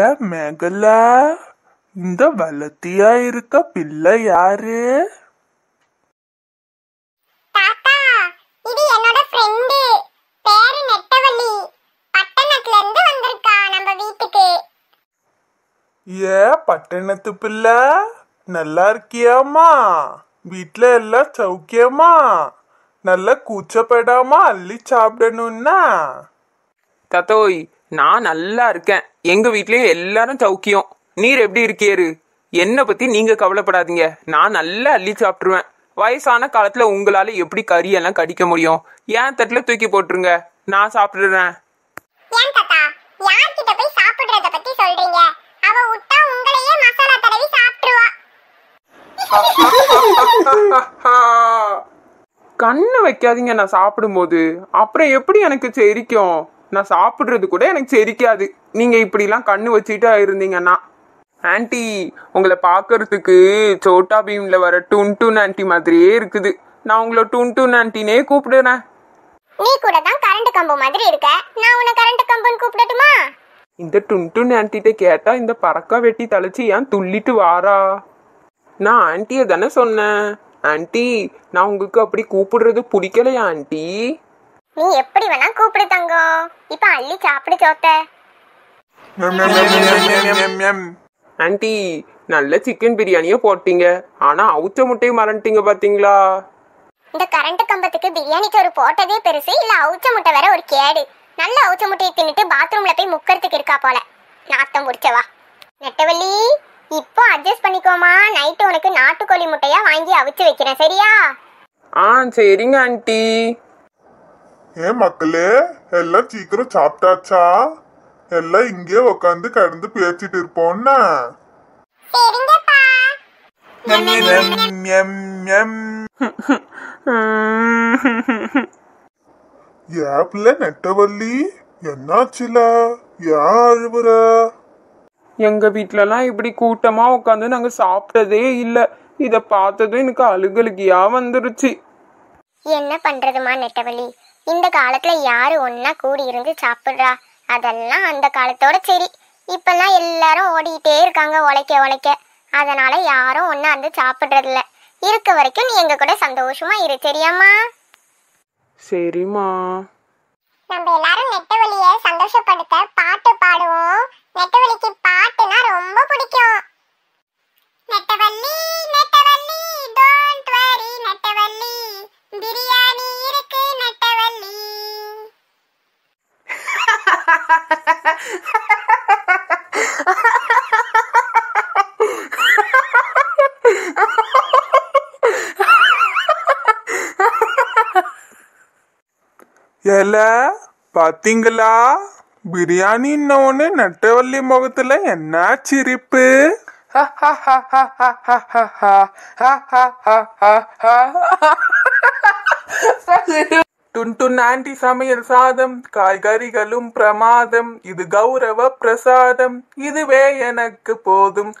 ஏ மேகல இந்த வலத்தியா இருக்க பிள்ளை யாரு ஏ பட்டணத்து பிள்ளை நல்லா இருக்கியாமா வீட்டுல எல்லாம் சௌக்கியமா நல்லா கூச்சப்படாம அள்ளி சாப்பிடணும்னா தத்தோய் நான் நல்லா இருக்கேன் எங்க வீட்லயும் எல்லாரும் சௌக்கியம் நீர் எப்படி இருக்கேரு என்னை பத்தி நீங்க கவலைப்படாதீங்க நான் நல்லா அள்ளி சாப்பிட்டுருவேன் வயசான காலத்துல உங்களால எப்படி கறியெல்லாம் கடிக்க முடியும் ஏன் தட்டுல தூக்கி போட்டுருங்க நான் சாப்பிடுறேன் கண்ணு வைக்காதீங்க நான் சாப்பிடும்போது அப்புறம் எப்படி எனக்கு செரிக்கும் நான் சாப்பிட்றது கூட எனக்கு செரிக்காது நீங்கள் இப்படிலாம் கண்ணு வச்சுட்டு இருந்தீங்கன்னா ஆன்ட்டி உங்களை பார்க்கறதுக்கு சோட்டா பீமில் வர டுன் டூன் ஆன்ட்டி மாதிரியே இருக்குது நான் உங்களை டுன் டூன் ஆன்ட்டினே கூப்பிடுறேன் நீ கூட தான் கரண்ட் கம்பு மாதிரி இருக்க நான் உன்னை கரண்ட் கம்புன்னு கூப்பிடட்டுமா இந்த டுன்டுன் ஆன்ட்டிகிட்ட கேட்டால் இந்த பறக்கா வெட்டி தலைச்சி ஏன் துள்ளிட்டு வாரா நான் ஆன்ட்டியை தானே சொன்னேன் ஆன்டி நான் உங்களுக்கு அப்படி கூப்பிடுறது பிடிக்கலையா ஆன்ட்டி நீ எப்படி வேணா கூப்பிடு தங்க இப்போ அள்ளி சாப்பிடு சோத்த ஆன்டி நல்ல சிக்கன் பிரியாணியை போட்டீங்க ஆனா அவுச்ச முட்டையை மறந்துட்டீங்க பாத்தீங்களா இந்த கரண்ட் கம்பத்துக்கு பிரியாணிக்கு ஒரு போட்டதே பெருசு இல்ல அவுச்ச முட்டை வேற ஒரு கேடு நல்ல அவுச்ச முட்டையை தின்னுட்டு பாத்ரூம்ல போய் முக்கறதுக்கு இருக்கா போல நாத்தம் முடிச்சவா நெட்டவள்ளி இப்போ அட்ஜஸ்ட் பண்ணிக்கோமா நைட் உனக்கு நாட்டுக்கோழி முட்டையா வாங்கி அவிச்சு வைக்கிறேன் சரியா ஆ சரிங்க ஆண்டி ஏன் மக்களே எல்லாம் சீக்கிரம் சாப்பிட்டாச்சா எல்லாம் இங்கே உக்காந்து கடந்து பேசிட்டு இருப்போம்னா ஏப்ல நெட்டவல்லி என்னாச்சுல யா அழுவுற எங்க எல்லாம் இப்படி கூட்டமா உட்காந்து நாங்க சாப்பிட்டதே இல்ல இத பார்த்ததும் எனக்கு அழுகழுகியா வந்துருச்சு என்ன பண்றதுமா நெட்டவலி இந்த காலத்துல யாரு ஒன்னா கூடி இருந்து சாப்பிடுறா அதெல்லாம் அந்த காலத்தோட சரி இப்பெல்லாம் எல்லாரும் ஓடிக்கிட்டே இருக்காங்க உழைக்க உழைக்க அதனால யாரும் ஒன்னா வந்து இல்ல இருக்க வரைக்கும் நீ எங்க கூட சந்தோஷமா இரு சரியாமா சரிம்மா நம்ம எல்லாரும் எல பாத்தீங்களா பிரியாணி ஒண்ணு நட்டவள்ளி முகத்துல என்ன சிரிப்பு ha ha ha ha ha ha ha ha ஹ తుంటునాంటి సమయ సాదం காய்கறிகளும் பிரமாதம் இது கௌரவ பிரசாதம் இதுவே எனக்கு போதும்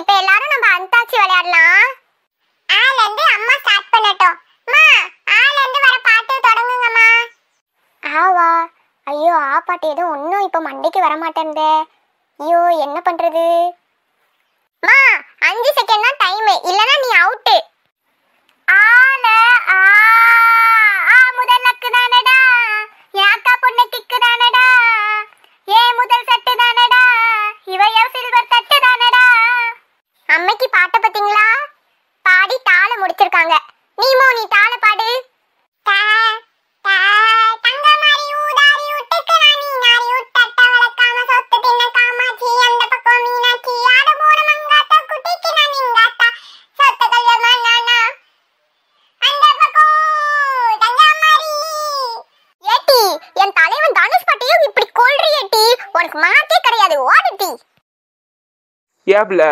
இப்ப எல்லாரும் நம்ம அந்தாச்சி விளையாடலாம் சாப்பாட்டு எதுவும் ஒன்றும் இப்போ மண்டைக்கு மாட்டேன்தே ஐயோ என்ன பண்ணுறது மா அஞ்சு செகண்ட் தான் டைம் இல்லைன்னா நீ அவுட்டு ஆல ஆ ஆ முதல் அக்கா பொண்ணு ஏ முதல் சட்டு தானடா சில்வர் தானடா அம்மைக்கு பாட்டை பார்த்தீங்களா பாடி தாளை முடிச்சிருக்காங்க நீமோ நீ தாளை பாடு கேப்ல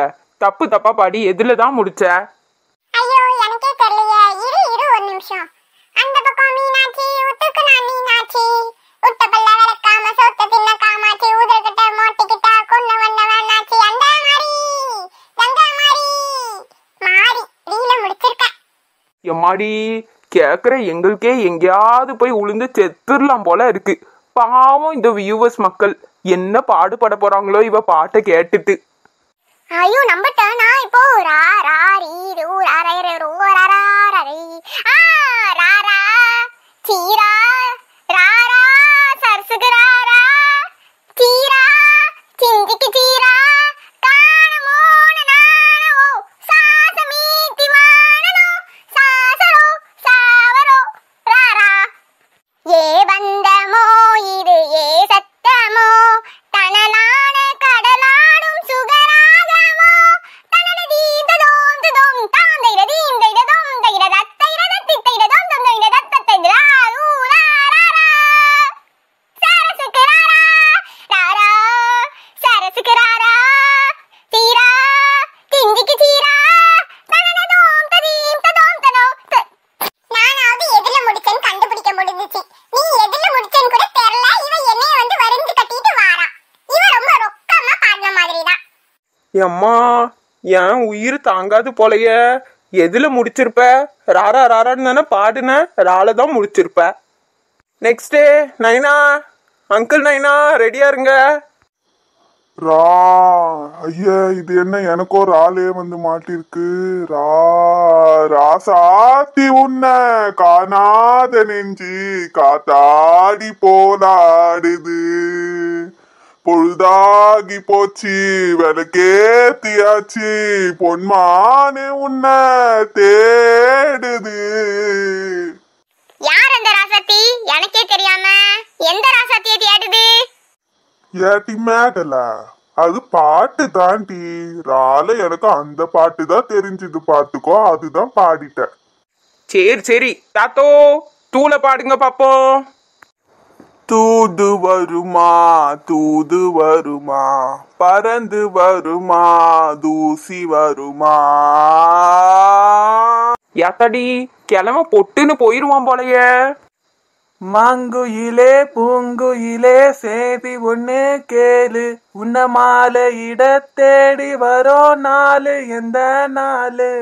தப்பு தப்பா பாடி எதுல தான் முடிச்ச ஐயோ எனக்கே தெரியல இரு இரு ஒரு நிமிஷம் அந்த பக்கம் மீனாட்சி உத்துக்கு நான் மீனாட்சி உத்தப்பல்ல விளக்காம சொத்த தின்ன காமாட்சி உதர்கிட்ட மோட்டிக்கிட்ட கொன்ன வந்த அந்த மாதிரி அந்த மாதிரி மாறி ரீல முடிச்சிருக்க எம்மாடி கேக்குற எங்களுக்கே எங்கேயாவது போய் உளுந்து செத்துடலாம் போல இருக்கு பாவம் இந்த வியூவர்ஸ் மக்கள் என்ன பாடுபட போறாங்களோ இவ பாட்டை கேட்டுட்டு ஐயோ நம்பட்ட நான் இப்போ ரா ரா ரீ ரூ ரா ரே ரோ ரா ரா ரா ரீ ஆ ரா ரா சீரா எம்மா என் உயிர் தாங்காது போலைய எதில் முடிச்சிருப்ப ராரா ராரான்னு தானே பாடுன ராலை தான் முடிச்சிருப்ப நெக்ஸ்ட்டு நைனா அங்கிள் நைனா ரெடியா இருங்க ரா ஐயா இது என்ன எனக்கோ ராலே வந்து மாட்டிருக்கு ரா ராசாத்தி உன்ன காணாத நெஞ்சு காத்தாடி போலாடுது பொழுதாகி போச்சு விளக்கேத்தியாச்சு பொன்மானே உன்னை தேடுது யார் அந்த ராசாத்தி எனக்கே தெரியாம எந்த ராசாத்திய தேடுது ஏட்டி மேடல அது பாட்டு தாண்டி ரால எனக்கு அந்த பாட்டு தான் தெரிஞ்சது பாத்துக்கோ அதுதான் பாடிட்டேன் சரி சரி தாத்தோ தூளை பாடுங்க பாப்போம் தூது வருமா தூது வருமா பறந்து வருமா தூசி வருமா எத்தடி கிளம்ப பொட்டுன்னு போயிருவான் போலைய மங்குயிலே பூங்குயிலே சேதி ஒண்ணு கேளு உன்ன மாலை இட தேடி வரோ நாலு எந்த நாலு